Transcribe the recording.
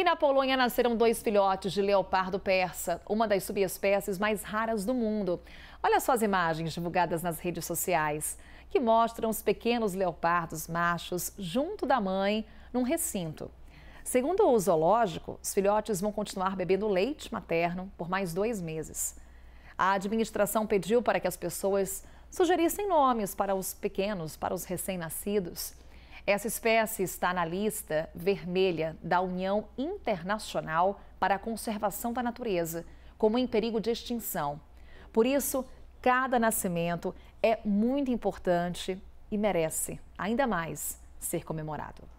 E na Polônia nasceram dois filhotes de leopardo persa, uma das subespécies mais raras do mundo. Olha só as imagens divulgadas nas redes sociais, que mostram os pequenos leopardos machos junto da mãe num recinto. Segundo o zoológico, os filhotes vão continuar bebendo leite materno por mais dois meses. A administração pediu para que as pessoas sugerissem nomes para os pequenos, para os recém-nascidos. Essa espécie está na lista vermelha da União Internacional para a Conservação da Natureza, como em perigo de extinção. Por isso, cada nascimento é muito importante e merece, ainda mais, ser comemorado.